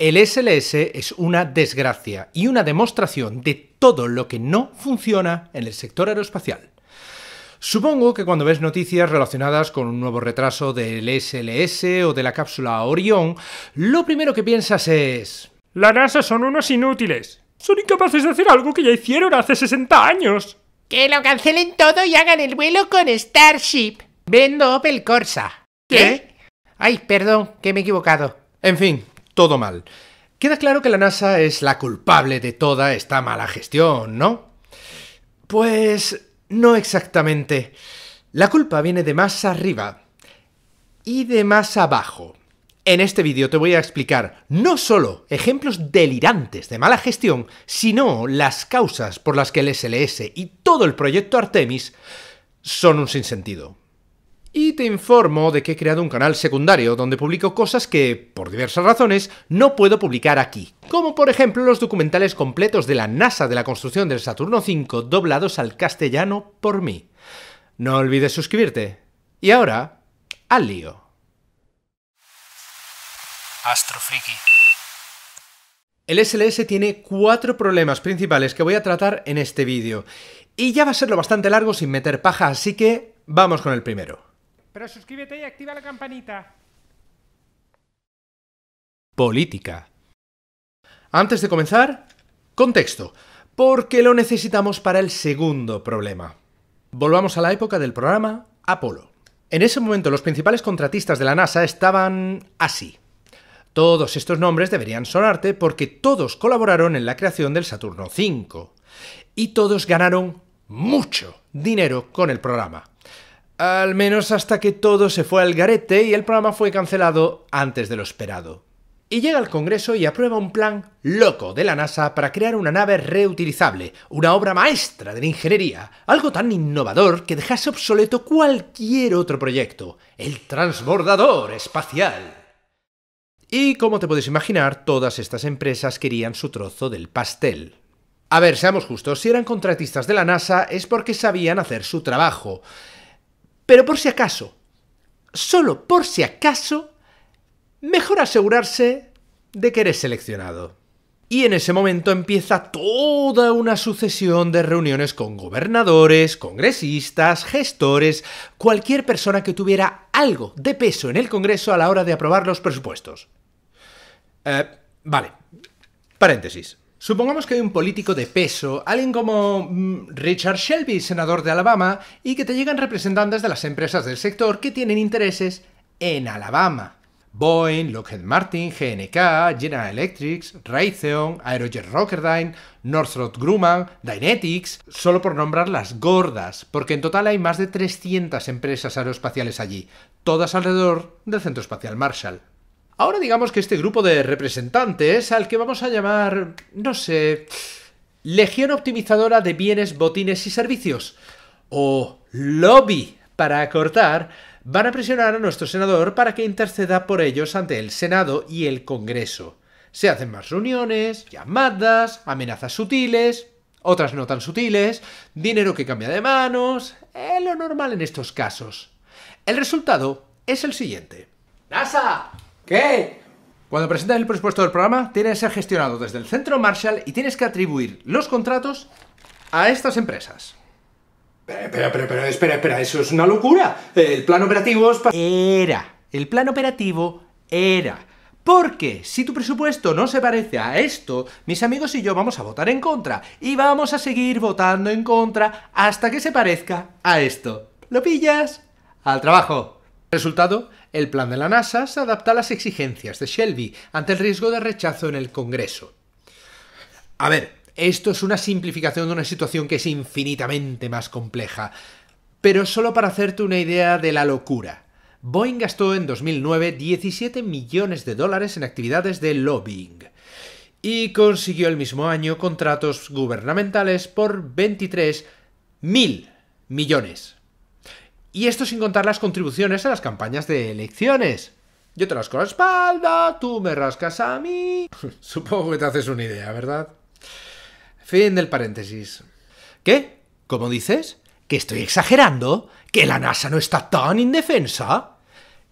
El SLS es una desgracia y una demostración de todo lo que no funciona en el sector aeroespacial. Supongo que cuando ves noticias relacionadas con un nuevo retraso del SLS o de la cápsula Orion, lo primero que piensas es... La NASA son unos inútiles. Son incapaces de hacer algo que ya hicieron hace 60 años. Que lo cancelen todo y hagan el vuelo con Starship. Vendo Opel Corsa. ¿Qué? Ay, perdón, que me he equivocado. En fin, todo mal. Queda claro que la NASA es la culpable de toda esta mala gestión, ¿no? Pues no exactamente. La culpa viene de más arriba y de más abajo. En este vídeo te voy a explicar no solo ejemplos delirantes de mala gestión, sino las causas por las que el SLS y todo el proyecto Artemis son un sinsentido. Y te informo de que he creado un canal secundario donde publico cosas que, por diversas razones, no puedo publicar aquí. Como por ejemplo los documentales completos de la NASA de la construcción del Saturno V doblados al castellano por mí. No olvides suscribirte. Y ahora, al lío. Astrofriki. El SLS tiene cuatro problemas principales que voy a tratar en este vídeo. Y ya va a ser lo bastante largo sin meter paja, así que vamos con el primero. Pero suscríbete y activa la campanita. Política. Antes de comenzar, contexto, porque lo necesitamos para el segundo problema. Volvamos a la época del programa Apolo. En ese momento los principales contratistas de la NASA estaban así. Todos estos nombres deberían sonarte porque todos colaboraron en la creación del Saturno V y todos ganaron mucho dinero con el programa. Al menos hasta que todo se fue al garete y el programa fue cancelado antes de lo esperado. Y llega al Congreso y aprueba un plan loco de la NASA para crear una nave reutilizable, una obra maestra de la ingeniería, algo tan innovador que dejase obsoleto cualquier otro proyecto, el transbordador espacial. Y como te puedes imaginar, todas estas empresas querían su trozo del pastel. A ver, seamos justos, si eran contratistas de la NASA es porque sabían hacer su trabajo. Pero por si acaso, solo por si acaso, mejor asegurarse de que eres seleccionado. Y en ese momento empieza toda una sucesión de reuniones con gobernadores, congresistas, gestores, cualquier persona que tuviera algo de peso en el Congreso a la hora de aprobar los presupuestos. Eh, vale, paréntesis. Supongamos que hay un político de peso, alguien como mm, Richard Shelby, senador de Alabama, y que te llegan representantes de las empresas del sector que tienen intereses en Alabama. Boeing, Lockheed Martin, GNK, General Electric, Raytheon, Aerojet Rocketdyne, Northrop Grumman, Dynetics, solo por nombrar las gordas, porque en total hay más de 300 empresas aeroespaciales allí, todas alrededor del Centro Espacial Marshall. Ahora digamos que este grupo de representantes, al que vamos a llamar, no sé, Legión Optimizadora de Bienes, Botines y Servicios, o Lobby para acortar, van a presionar a nuestro senador para que interceda por ellos ante el Senado y el Congreso. Se hacen más reuniones, llamadas, amenazas sutiles, otras no tan sutiles, dinero que cambia de manos, es eh, lo normal en estos casos. El resultado es el siguiente. NASA, ¿Qué? Cuando presentas el presupuesto del programa, tiene que ser gestionado desde el centro Marshall y tienes que atribuir los contratos a estas empresas. Pero, pero, pero, espera, espera, eso es una locura. El plan operativo es para... Era. El plan operativo era. Porque si tu presupuesto no se parece a esto, mis amigos y yo vamos a votar en contra. Y vamos a seguir votando en contra hasta que se parezca a esto. ¿Lo pillas? ¡Al trabajo! Resultado, el plan de la NASA se adapta a las exigencias de Shelby ante el riesgo de rechazo en el Congreso. A ver, esto es una simplificación de una situación que es infinitamente más compleja, pero solo para hacerte una idea de la locura. Boeing gastó en 2009 17 millones de dólares en actividades de lobbying y consiguió el mismo año contratos gubernamentales por 23 mil millones. Y esto sin contar las contribuciones a las campañas de elecciones. Yo te rasco la espalda, tú me rascas a mí. Supongo que te haces una idea, ¿verdad? Fin del paréntesis. ¿Qué? ¿Cómo dices? ¿Que estoy exagerando? ¿Que la NASA no está tan indefensa?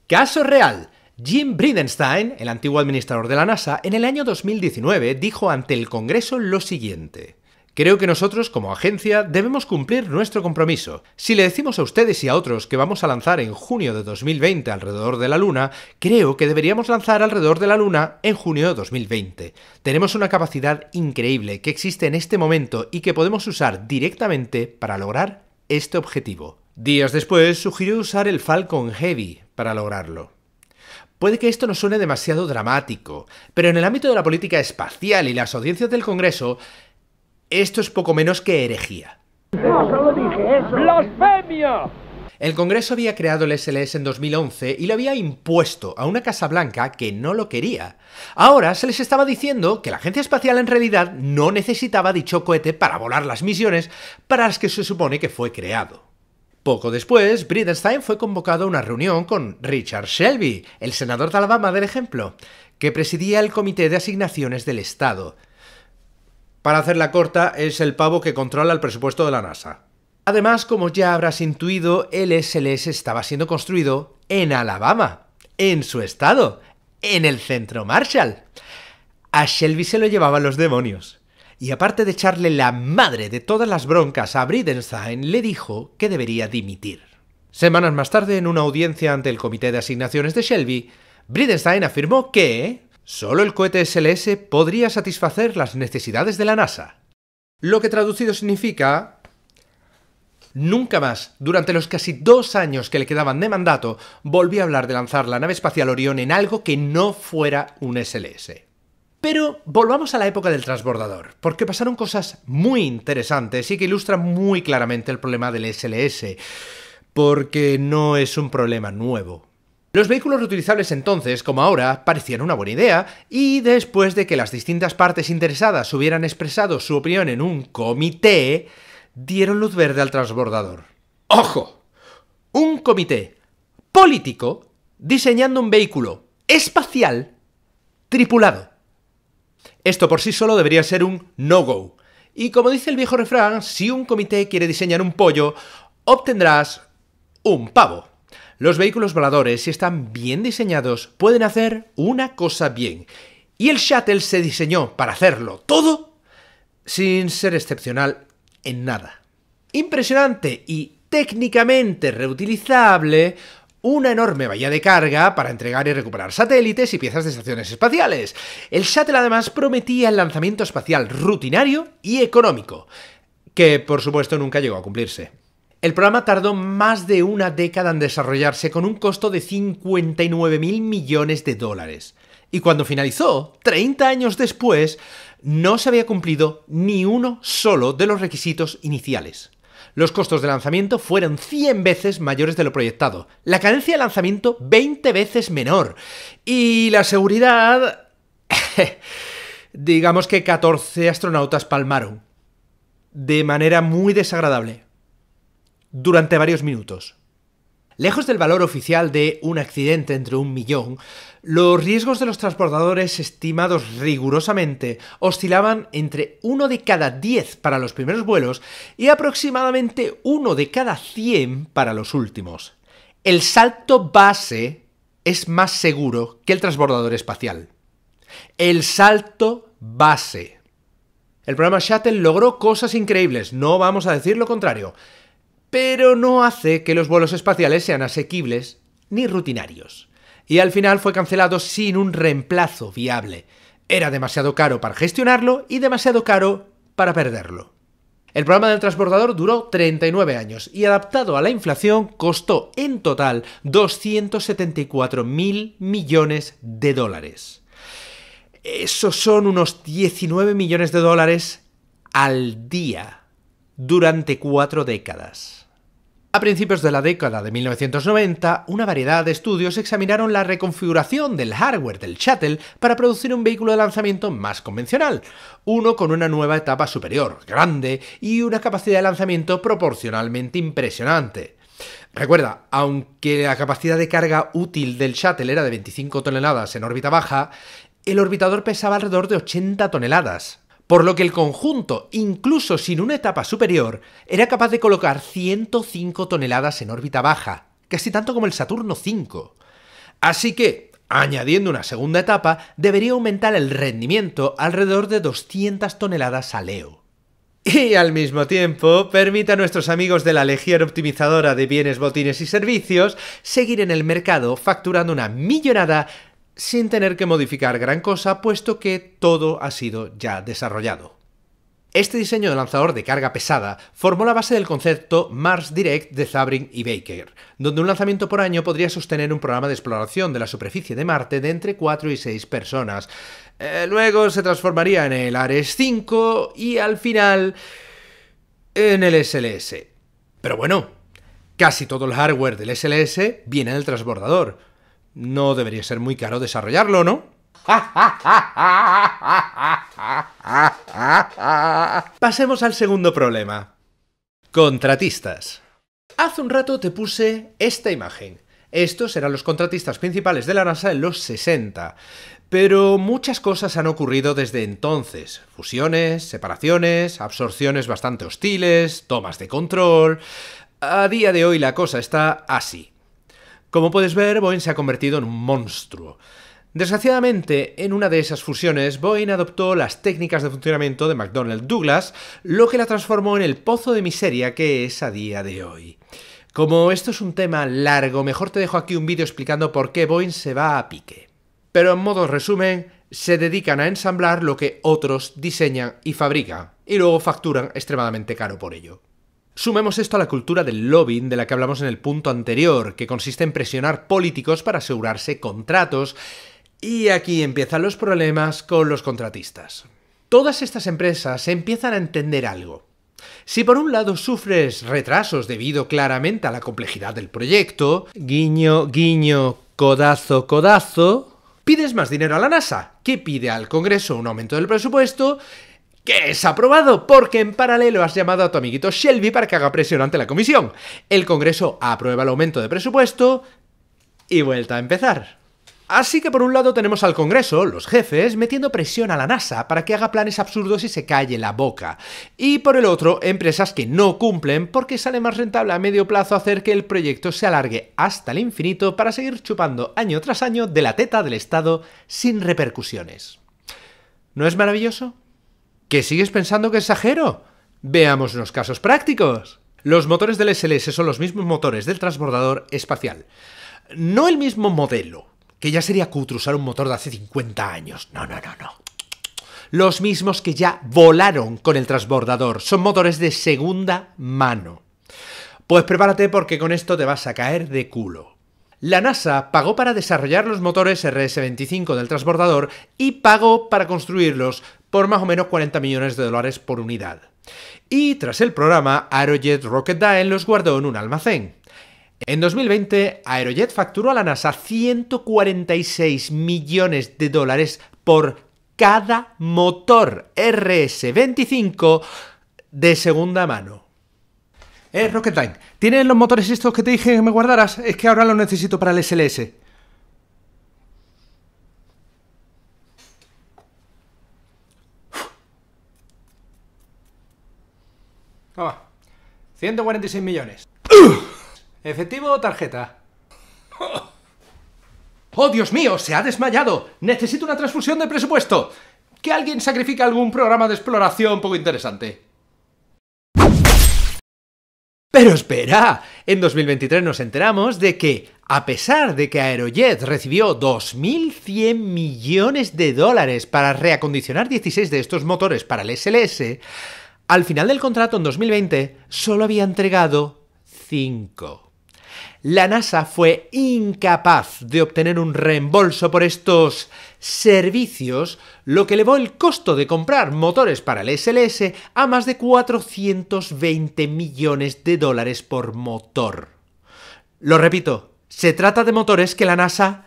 Caso real. Jim Bridenstine, el antiguo administrador de la NASA, en el año 2019 dijo ante el Congreso lo siguiente. Creo que nosotros, como agencia, debemos cumplir nuestro compromiso. Si le decimos a ustedes y a otros que vamos a lanzar en junio de 2020 alrededor de la Luna, creo que deberíamos lanzar alrededor de la Luna en junio de 2020. Tenemos una capacidad increíble que existe en este momento y que podemos usar directamente para lograr este objetivo. Días después sugirió usar el Falcon Heavy para lograrlo. Puede que esto no suene demasiado dramático, pero en el ámbito de la política espacial y las audiencias del Congreso, esto es poco menos que herejía. dije El Congreso había creado el SLS en 2011 y lo había impuesto a una Casa Blanca que no lo quería. Ahora se les estaba diciendo que la Agencia Espacial en realidad no necesitaba dicho cohete para volar las misiones para las que se supone que fue creado. Poco después, Bridenstine fue convocado a una reunión con Richard Shelby, el senador de Alabama del ejemplo, que presidía el Comité de Asignaciones del Estado, para hacerla corta, es el pavo que controla el presupuesto de la NASA. Además, como ya habrás intuido, el SLS estaba siendo construido en Alabama, en su estado, en el centro Marshall. A Shelby se lo llevaban los demonios. Y aparte de echarle la madre de todas las broncas a Bridenstine, le dijo que debería dimitir. Semanas más tarde, en una audiencia ante el Comité de Asignaciones de Shelby, Bridenstine afirmó que Solo el cohete SLS podría satisfacer las necesidades de la NASA. Lo que traducido significa... Nunca más, durante los casi dos años que le quedaban de mandato, volví a hablar de lanzar la nave espacial Orión en algo que no fuera un SLS. Pero volvamos a la época del transbordador, porque pasaron cosas muy interesantes y que ilustran muy claramente el problema del SLS, porque no es un problema nuevo. Los vehículos reutilizables entonces, como ahora, parecían una buena idea, y después de que las distintas partes interesadas hubieran expresado su opinión en un comité, dieron luz verde al transbordador. ¡Ojo! Un comité político diseñando un vehículo espacial tripulado. Esto por sí solo debería ser un no-go. Y como dice el viejo refrán, si un comité quiere diseñar un pollo, obtendrás un pavo. Los vehículos voladores, si están bien diseñados, pueden hacer una cosa bien. Y el Shuttle se diseñó para hacerlo todo sin ser excepcional en nada. Impresionante y técnicamente reutilizable, una enorme valla de carga para entregar y recuperar satélites y piezas de estaciones espaciales. El Shuttle además prometía el lanzamiento espacial rutinario y económico, que por supuesto nunca llegó a cumplirse. El programa tardó más de una década en desarrollarse con un costo de 59.000 millones de dólares. Y cuando finalizó, 30 años después, no se había cumplido ni uno solo de los requisitos iniciales. Los costos de lanzamiento fueron 100 veces mayores de lo proyectado, la cadencia de lanzamiento 20 veces menor y la seguridad... digamos que 14 astronautas palmaron. De manera muy desagradable durante varios minutos. Lejos del valor oficial de un accidente entre un millón, los riesgos de los transbordadores estimados rigurosamente oscilaban entre 1 de cada 10 para los primeros vuelos y aproximadamente uno de cada 100 para los últimos. El salto base es más seguro que el transbordador espacial. El salto base. El programa Shuttle logró cosas increíbles, no vamos a decir lo contrario, pero no hace que los vuelos espaciales sean asequibles ni rutinarios. Y al final fue cancelado sin un reemplazo viable. Era demasiado caro para gestionarlo y demasiado caro para perderlo. El programa del transbordador duró 39 años y adaptado a la inflación costó en total mil millones de dólares. Esos son unos 19 millones de dólares al día durante cuatro décadas. A principios de la década de 1990, una variedad de estudios examinaron la reconfiguración del hardware del Shuttle para producir un vehículo de lanzamiento más convencional, uno con una nueva etapa superior, grande y una capacidad de lanzamiento proporcionalmente impresionante. Recuerda, aunque la capacidad de carga útil del Shuttle era de 25 toneladas en órbita baja, el orbitador pesaba alrededor de 80 toneladas, por lo que el conjunto, incluso sin una etapa superior, era capaz de colocar 105 toneladas en órbita baja, casi tanto como el Saturno V. Así que, añadiendo una segunda etapa, debería aumentar el rendimiento alrededor de 200 toneladas a Leo. Y al mismo tiempo, permite a nuestros amigos de la Legión Optimizadora de Bienes, Botines y Servicios seguir en el mercado facturando una millonada sin tener que modificar gran cosa puesto que todo ha sido ya desarrollado. Este diseño de lanzador de carga pesada formó la base del concepto Mars Direct de Zabrin y Baker, donde un lanzamiento por año podría sostener un programa de exploración de la superficie de Marte de entre 4 y 6 personas. Eh, luego se transformaría en el Ares 5 y al final en el SLS. Pero bueno, casi todo el hardware del SLS viene del transbordador, no debería ser muy caro desarrollarlo, ¿no? Pasemos al segundo problema. Contratistas. Hace un rato te puse esta imagen. Estos eran los contratistas principales de la NASA en los 60. Pero muchas cosas han ocurrido desde entonces. Fusiones, separaciones, absorciones bastante hostiles, tomas de control. A día de hoy la cosa está así. Como puedes ver, Boeing se ha convertido en un monstruo. Desgraciadamente, en una de esas fusiones, Boeing adoptó las técnicas de funcionamiento de McDonnell Douglas, lo que la transformó en el pozo de miseria que es a día de hoy. Como esto es un tema largo, mejor te dejo aquí un vídeo explicando por qué Boeing se va a pique. Pero en modo resumen, se dedican a ensamblar lo que otros diseñan y fabrican, y luego facturan extremadamente caro por ello. Sumemos esto a la cultura del lobbying de la que hablamos en el punto anterior, que consiste en presionar políticos para asegurarse contratos, y aquí empiezan los problemas con los contratistas. Todas estas empresas empiezan a entender algo. Si por un lado sufres retrasos debido claramente a la complejidad del proyecto, guiño, guiño, codazo, codazo, pides más dinero a la NASA, que pide al Congreso un aumento del presupuesto, que es aprobado porque en paralelo has llamado a tu amiguito Shelby para que haga presión ante la comisión. El Congreso aprueba el aumento de presupuesto y vuelta a empezar. Así que por un lado tenemos al Congreso, los jefes, metiendo presión a la NASA para que haga planes absurdos y se calle la boca. Y por el otro, empresas que no cumplen porque sale más rentable a medio plazo hacer que el proyecto se alargue hasta el infinito para seguir chupando año tras año de la teta del Estado sin repercusiones. ¿No es maravilloso? ¿Que sigues pensando que exagero? Veamos unos casos prácticos. Los motores del SLS son los mismos motores del transbordador espacial. No el mismo modelo, que ya sería cutre usar un motor de hace 50 años. No, no, no, no. Los mismos que ya volaron con el transbordador. Son motores de segunda mano. Pues prepárate porque con esto te vas a caer de culo. La NASA pagó para desarrollar los motores RS-25 del transbordador y pagó para construirlos, por más o menos 40 millones de dólares por unidad. Y tras el programa, Aerojet Rocketdyne los guardó en un almacén. En 2020, Aerojet facturó a la NASA 146 millones de dólares por cada motor RS-25 de segunda mano. Eh, Rocketdyne, ¿tienes los motores estos que te dije que me guardaras? Es que ahora los necesito para el SLS. Toma. 146 millones. ¿Efectivo o tarjeta? ¡Oh, Dios mío! ¡Se ha desmayado! ¡Necesito una transfusión de presupuesto! Que alguien sacrifique algún programa de exploración poco interesante. Pero espera, en 2023 nos enteramos de que, a pesar de que Aerojet recibió 2.100 millones de dólares para reacondicionar 16 de estos motores para el SLS, al final del contrato en 2020 solo había entregado 5. La NASA fue incapaz de obtener un reembolso por estos servicios, lo que elevó el costo de comprar motores para el SLS a más de 420 millones de dólares por motor. Lo repito, se trata de motores que la NASA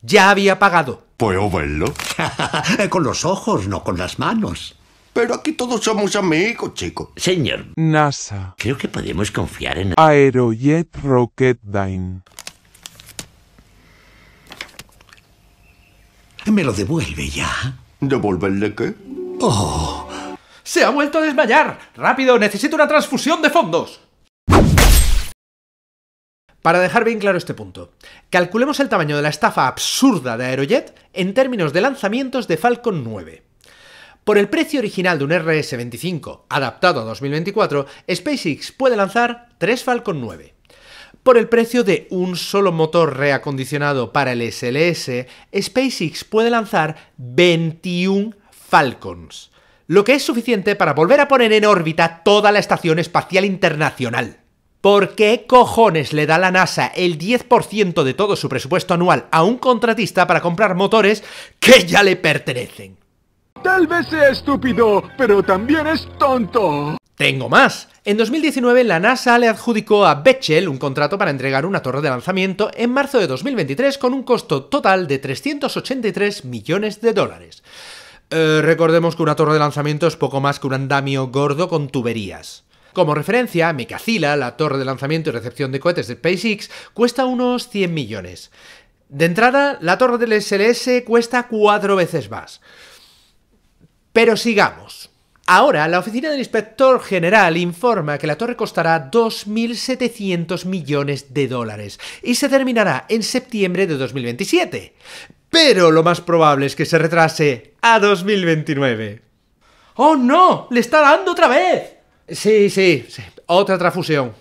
ya había pagado. ¿Puedo verlo? con los ojos, no con las manos. Pero aquí todos somos amigos, chico. Señor. NASA. Creo que podemos confiar en... Aerojet Rocketdyne. Me lo devuelve ya. ¿Devolverle qué? Oh. Se ha vuelto a desmayar. Rápido, necesito una transfusión de fondos. Para dejar bien claro este punto, calculemos el tamaño de la estafa absurda de Aerojet en términos de lanzamientos de Falcon 9. Por el precio original de un RS-25 adaptado a 2024, SpaceX puede lanzar 3 Falcon 9. Por el precio de un solo motor reacondicionado para el SLS, SpaceX puede lanzar 21 Falcons, lo que es suficiente para volver a poner en órbita toda la Estación Espacial Internacional. ¿Por qué cojones le da la NASA el 10% de todo su presupuesto anual a un contratista para comprar motores que ya le pertenecen? Tal vez sea estúpido, pero también es tonto. Tengo más. En 2019 la NASA le adjudicó a Bechel un contrato para entregar una torre de lanzamiento en marzo de 2023 con un costo total de 383 millones de dólares. Eh, recordemos que una torre de lanzamiento es poco más que un andamio gordo con tuberías. Como referencia, Mecacila, la torre de lanzamiento y recepción de cohetes de SpaceX, cuesta unos 100 millones. De entrada, la torre del SLS cuesta cuatro veces más. Pero sigamos. Ahora, la oficina del inspector general informa que la torre costará 2.700 millones de dólares y se terminará en septiembre de 2027. Pero lo más probable es que se retrase a 2029. ¡Oh no! ¡Le está dando otra vez! Sí, sí, sí. otra transfusión.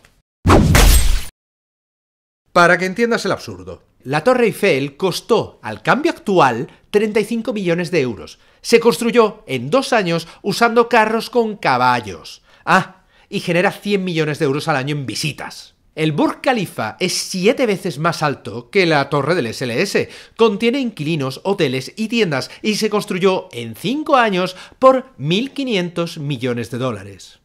Para que entiendas el absurdo, la Torre Eiffel costó, al cambio actual, 35 millones de euros. Se construyó en dos años usando carros con caballos. Ah, y genera 100 millones de euros al año en visitas. El Burj Khalifa es siete veces más alto que la torre del SLS, contiene inquilinos, hoteles y tiendas y se construyó en cinco años por 1.500 millones de dólares.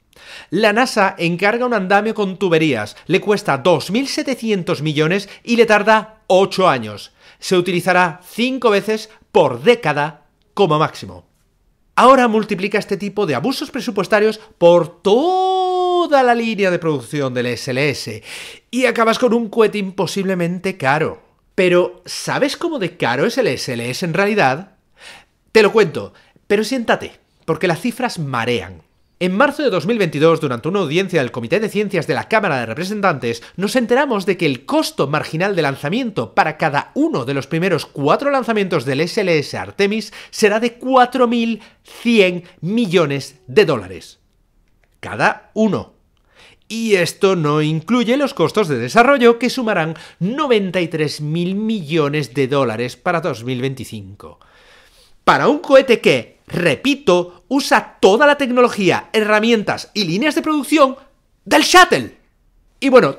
La NASA encarga un andamio con tuberías, le cuesta 2.700 millones y le tarda 8 años. Se utilizará 5 veces por década como máximo. Ahora multiplica este tipo de abusos presupuestarios por toda la línea de producción del SLS y acabas con un cohete imposiblemente caro. Pero, ¿sabes cómo de caro es el SLS en realidad? Te lo cuento, pero siéntate, porque las cifras marean. En marzo de 2022, durante una audiencia del Comité de Ciencias de la Cámara de Representantes, nos enteramos de que el costo marginal de lanzamiento para cada uno de los primeros cuatro lanzamientos del SLS Artemis será de 4.100 millones de dólares. Cada uno. Y esto no incluye los costos de desarrollo que sumarán 93.000 millones de dólares para 2025. Para un cohete que, repito, usa toda la tecnología, herramientas y líneas de producción del Shuttle. Y bueno,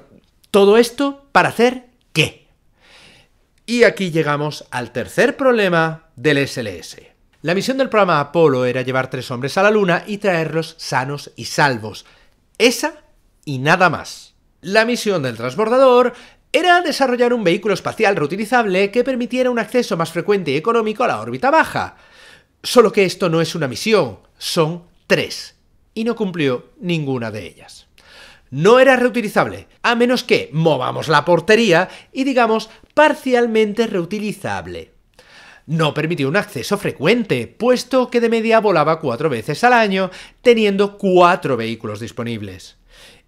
todo esto para hacer qué. Y aquí llegamos al tercer problema del SLS. La misión del programa Apolo era llevar tres hombres a la Luna y traerlos sanos y salvos. Esa y nada más. La misión del transbordador era desarrollar un vehículo espacial reutilizable que permitiera un acceso más frecuente y económico a la órbita baja. Solo que esto no es una misión, son tres, y no cumplió ninguna de ellas. No era reutilizable, a menos que movamos la portería y digamos parcialmente reutilizable. No permitió un acceso frecuente, puesto que de media volaba cuatro veces al año, teniendo cuatro vehículos disponibles.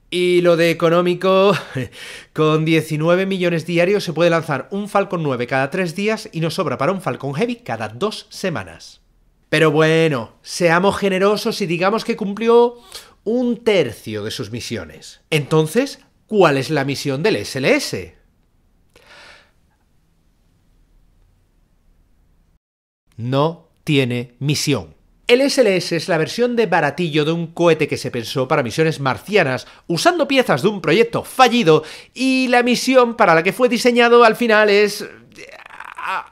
Y lo de económico, con 19 millones diarios se puede lanzar un Falcon 9 cada tres días y nos sobra para un Falcon Heavy cada dos semanas. Pero bueno, seamos generosos y digamos que cumplió un tercio de sus misiones. Entonces, ¿cuál es la misión del SLS? No tiene misión. El SLS es la versión de baratillo de un cohete que se pensó para misiones marcianas, usando piezas de un proyecto fallido, y la misión para la que fue diseñado al final es... Eh,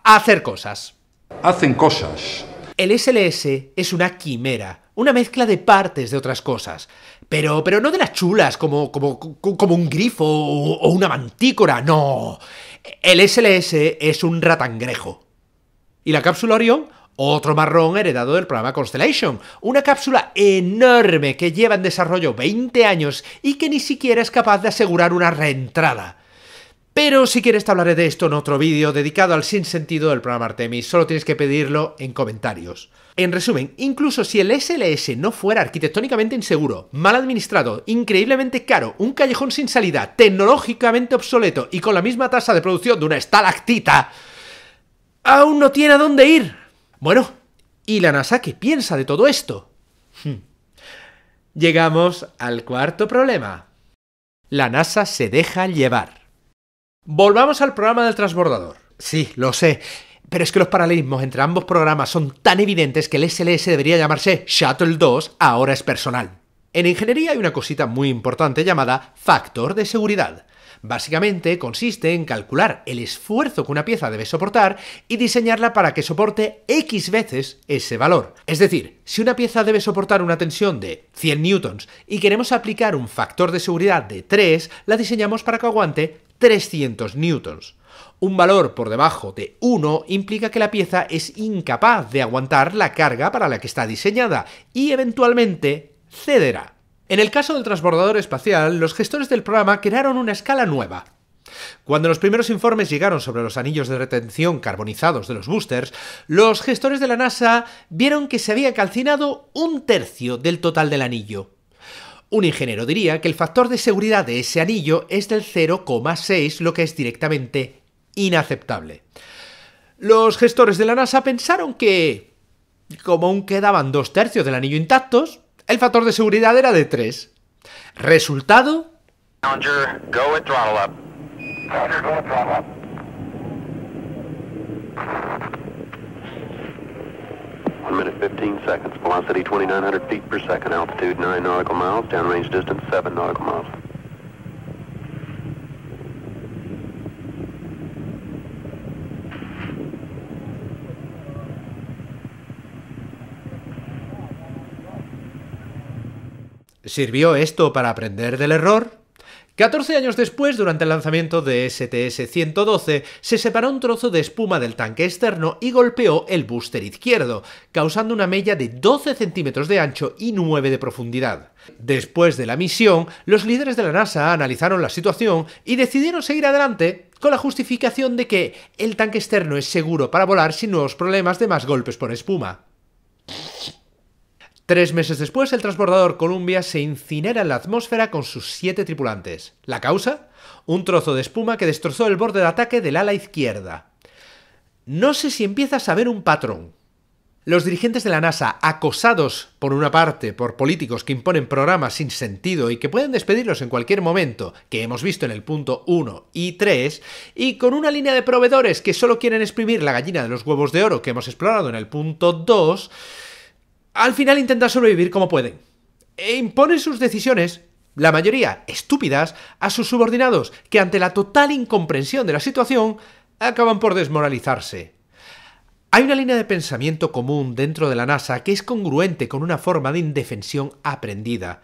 hacer cosas. Hacen cosas, el SLS es una quimera, una mezcla de partes de otras cosas. Pero, no de las chulas, como, como, un grifo o, una mantícora, no. El SLS es un ratangrejo. Y la cápsula Orión, otro marrón heredado del programa Constellation. Una cápsula enorme que lleva en desarrollo 20 años y que ni siquiera es capaz de asegurar una reentrada. Pero si quieres te hablaré de esto en otro vídeo dedicado al sinsentido del programa Artemis, solo tienes que pedirlo en comentarios. En resumen, incluso si el SLS no fuera arquitectónicamente inseguro, mal administrado, increíblemente caro, un callejón sin salida, tecnológicamente obsoleto y con la misma tasa de producción de una estalactita, aún no tiene a dónde ir. Bueno, ¿y la NASA qué piensa de todo esto? Hmm. Llegamos al cuarto problema. La NASA se deja llevar. Volvamos al programa del transbordador. Sí, lo sé. Pero es que los paralelismos entre ambos programas son tan evidentes que el SLS debería llamarse Shuttle 2, ahora es personal. En ingeniería hay una cosita muy importante llamada factor de seguridad. Básicamente consiste en calcular el esfuerzo que una pieza debe soportar y diseñarla para que soporte X veces ese valor. Es decir, si una pieza debe soportar una tensión de 100 newtons y queremos aplicar un factor de seguridad de 3, la diseñamos para que aguante 300 newtons. Un valor por debajo de 1 implica que la pieza es incapaz de aguantar la carga para la que está diseñada y eventualmente cederá. En el caso del transbordador espacial, los gestores del programa crearon una escala nueva. Cuando los primeros informes llegaron sobre los anillos de retención carbonizados de los boosters, los gestores de la NASA vieron que se había calcinado un tercio del total del anillo. Un ingeniero diría que el factor de seguridad de ese anillo es del 0,6, lo que es directamente inaceptable. Los gestores de la NASA pensaron que, como aún quedaban dos tercios del anillo intactos, el factor de seguridad era de 3. Resultado... 1 minute 15 seconds, velocity 2,900 feet per second, altitude 9 nautical miles, downrange distance 7 nautical miles. ¿Sirvió esto para aprender del error? 14 años después, durante el lanzamiento de STS-112, se separó un trozo de espuma del tanque externo y golpeó el booster izquierdo, causando una mella de 12 centímetros de ancho y 9 de profundidad. Después de la misión, los líderes de la NASA analizaron la situación y decidieron seguir adelante con la justificación de que el tanque externo es seguro para volar sin nuevos problemas de más golpes por espuma. Tres meses después, el transbordador Columbia se incinera en la atmósfera con sus siete tripulantes. ¿La causa? Un trozo de espuma que destrozó el borde de ataque del ala izquierda. No sé si empiezas a ver un patrón. Los dirigentes de la NASA, acosados por una parte por políticos que imponen programas sin sentido y que pueden despedirlos en cualquier momento, que hemos visto en el punto 1 y 3, y con una línea de proveedores que solo quieren exprimir la gallina de los huevos de oro que hemos explorado en el punto 2, al final intentan sobrevivir como pueden. E imponen sus decisiones, la mayoría estúpidas, a sus subordinados, que ante la total incomprensión de la situación, acaban por desmoralizarse. Hay una línea de pensamiento común dentro de la NASA que es congruente con una forma de indefensión aprendida.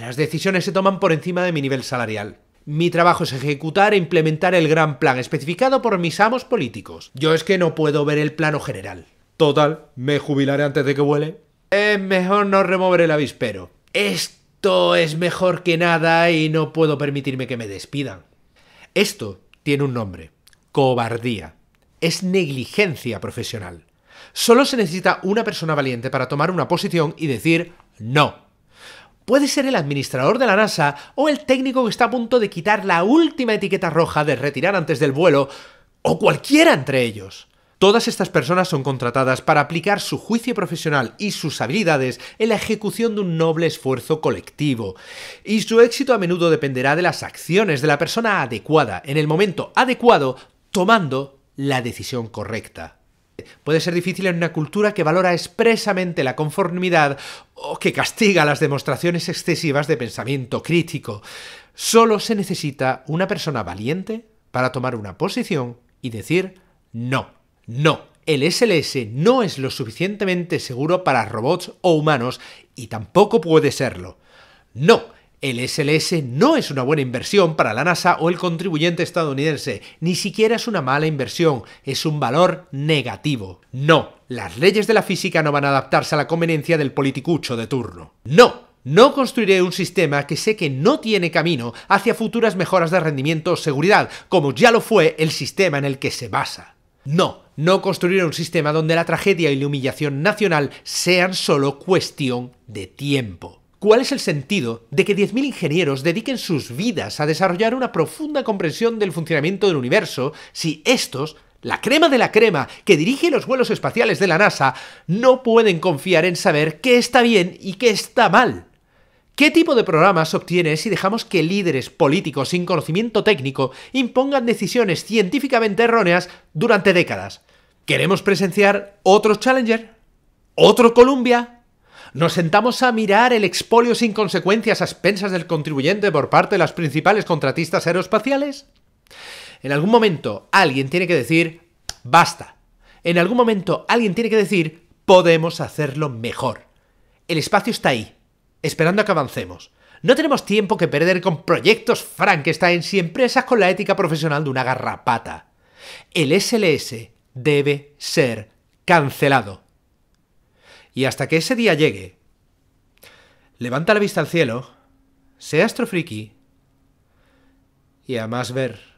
Las decisiones se toman por encima de mi nivel salarial. Mi trabajo es ejecutar e implementar el gran plan especificado por mis amos políticos. Yo es que no puedo ver el plano general. Total, me jubilaré antes de que vuele. Es mejor no remover el avispero. Esto es mejor que nada y no puedo permitirme que me despidan. Esto tiene un nombre. Cobardía. Es negligencia profesional. Solo se necesita una persona valiente para tomar una posición y decir no. Puede ser el administrador de la NASA o el técnico que está a punto de quitar la última etiqueta roja de retirar antes del vuelo, o cualquiera entre ellos. Todas estas personas son contratadas para aplicar su juicio profesional y sus habilidades en la ejecución de un noble esfuerzo colectivo. Y su éxito a menudo dependerá de las acciones de la persona adecuada, en el momento adecuado, tomando la decisión correcta. Puede ser difícil en una cultura que valora expresamente la conformidad o que castiga las demostraciones excesivas de pensamiento crítico. Solo se necesita una persona valiente para tomar una posición y decir no. No, el SLS no es lo suficientemente seguro para robots o humanos y tampoco puede serlo. No, el SLS no es una buena inversión para la NASA o el contribuyente estadounidense, ni siquiera es una mala inversión, es un valor negativo. No, las leyes de la física no van a adaptarse a la conveniencia del politicucho de turno. No, no construiré un sistema que sé que no tiene camino hacia futuras mejoras de rendimiento o seguridad, como ya lo fue el sistema en el que se basa. No, no construir un sistema donde la tragedia y la humillación nacional sean solo cuestión de tiempo. ¿Cuál es el sentido de que 10.000 ingenieros dediquen sus vidas a desarrollar una profunda comprensión del funcionamiento del universo si estos, la crema de la crema que dirige los vuelos espaciales de la NASA, no pueden confiar en saber qué está bien y qué está mal? ¿Qué tipo de programas obtiene si dejamos que líderes políticos sin conocimiento técnico impongan decisiones científicamente erróneas durante décadas? ¿Queremos presenciar otro Challenger? ¿Otro Columbia? Nos sentamos a mirar el expolio sin consecuencias a expensas del contribuyente por parte de las principales contratistas aeroespaciales. En algún momento alguien tiene que decir, basta. En algún momento alguien tiene que decir, podemos hacerlo mejor. El espacio está ahí, esperando a que avancemos. No tenemos tiempo que perder con proyectos Frankenstein y empresas con la ética profesional de una garrapata. El SLS debe ser cancelado. Y hasta que ese día llegue, levanta la vista al cielo, sea astrofriki y a más ver.